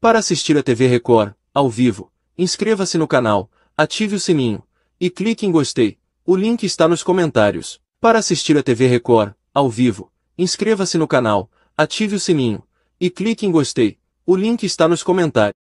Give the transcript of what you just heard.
Para assistir a TV Record, ao vivo, inscreva-se no canal, ative o sininho e clique em gostei. O link está nos comentários. Para assistir a TV Record, ao vivo, inscreva-se no canal, ative o sininho e clique em gostei. O link está nos comentários.